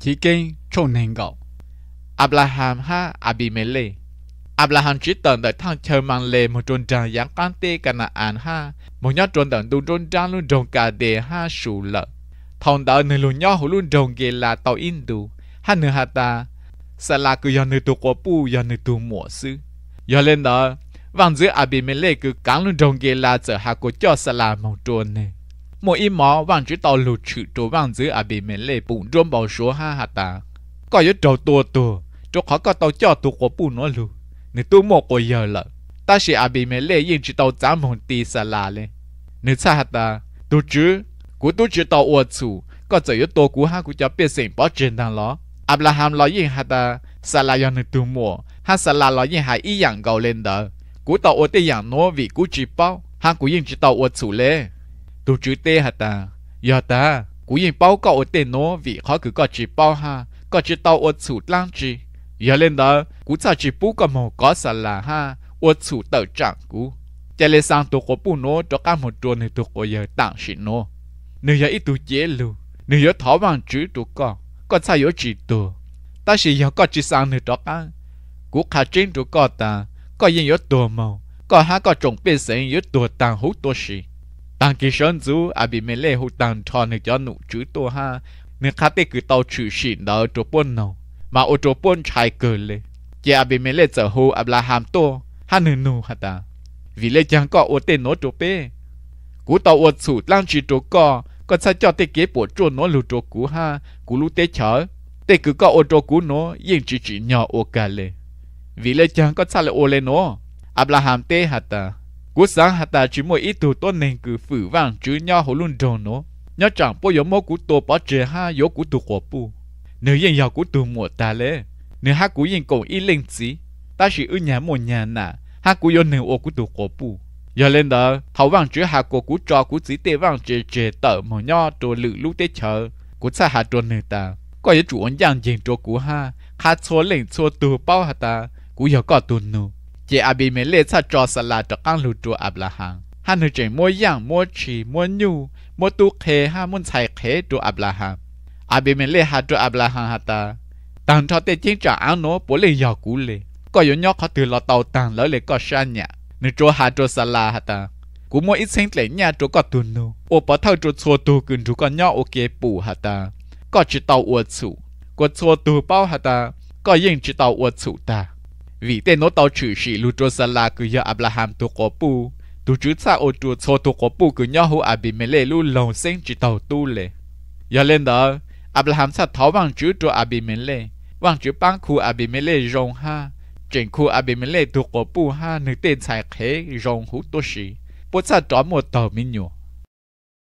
chỉ kinh cho nên gạo. Abraham ha Abimelech. Abraham chỉ tận đợi thằng chờ mang lề một trôn trang giáng can tê cả nà án ha. Một nhóm trôn tận đun trôn trang luôn trồng cả đề ha sủ lợ. Thằng đợi nơi luôn nhó hồ luôn trồng ghê là tàu in đủ. Ha nửa hà ta. Sẽ là cứ do nơi tù của bù do nơi tù mùa sư. Do lên đó. Vàng giữa Abimelech cứ cắn luôn trồng ghê là trở hạ của cho sẽ là một trôn này. 莫一毛望只到路去多望只阿比门内不中保说哈哈哒，个有找多多，就好个到叫多我不挪路，你都莫过要了。但是阿比门内应知道咱们地啥啦嘞，你猜哈哒，都知，我都知道我处，个只有多古哈古叫变成保真当了。阿布拉罕老应哈哒，啥啦要你都莫，哈啥啦老应还一样高 lên 的，古到我的样挪位古只包，哈古应知道我处嘞。tu chữ tê hả ta giờ dạ ta cú yên bao cậu tên nó vì khó cứ có chỉ bao ha có chỉ tao ôt chủ lang chi giờ dạ lên đó cú sao chỉ bú có màu có sả là ha ở chủ tàu chẳng cú chạy lên sang tụ có bú nó cho cả một tuần thì tụ có giờ tặng xin nó nếu giờ ít tụ chế lù nếu giờ thỏ bằng chữ tụ có có sao giờ chỉ tụ ta chỉ giờ có chỉ sang nữa đó cả cú khá trên tụ có ta có yên giờ tụ màu có há có trồng bên sẽ giờ tụ tàng hú tụ xì 但给神族阿比没来后，当场那叫努知道哈，你看得给到出现到做本呢，嘛我做本才够嘞。这阿比没来之后，阿拉喊多，还能努哈哒。vì lẽ chẳng có ô tên nó chỗ bé cú tàu ô chủ lang chỉ chỗ co có sao cho tê kế bộ chỗ nó lù chỗ cú ha cú lú tê chở tê cứ có ô chỗ cú nu, yên chỉ chỉ nhỏ ô cả lệ vì lẽ chẳng có sao lại ô lệ nó Abraham tê hạt ta cú sáng hạt ta chỉ mỗi ít tù tôn nền cử phử vang chứ nhau hồ luôn đồ nó nhớ chẳng bao giờ mỗi cú tổ bỏ chế ha yếu cú tù của pu nếu yên giàu cú tù mùa ta lẽ nếu hát cú yên cổ ít linh chí ta chỉ ư nhà một nhà nà hát cú yêu nếu ô cú tù của pu giờ lên đó thầu vang chứ hạ cô cú cho cú chỉ tê vang chế chế tở mà nho đồ lự lũ tê chờ cú xa hạ đồ nửa ta có yếu chủ ổn giang diện đồ cú ha khá số lệnh số tù bao hạt ta cú yếu có tù nửa chị Abimelech sa cho sa la cho căng lụt chùa Abraham hắn hứa chuyện mua yang mua chi mua nhu mua tu khế ha muốn xài khế chùa Abraham Abimelech ha abla hang ha ta tàng cho tê chiến trả áo nó bố lê giò cú lê có yếu nhóc họ từ lò tàu tàng lỡ lê có sa nhạ nữ cho ha chùa sa la ha ta cú mua ít sinh lệ nhà cho có tu nô ô bỏ thâu cho cho tu cưng chùa có nhóc ok bù ha ta có chỉ tàu uất sụ có cho tu bao ha ta có yên chỉ tàu uất sụ ta vì thế nó tao chữ sĩ lu cho sa la cứ do Abraham tu có pu tu chữ sa ô tu cho tu có pu cứ nhau hú Abimelech lu lòng sinh chỉ tàu tu lê, giờ lên đó Abraham sa tháo bằng chữ cho Abimelech vang chữ bang khu Abimelech rong ha trên khu Abimelech tu có pu ha nữ tên sai khế rong hú tu sĩ bố sa trỏ một tàu minh nhau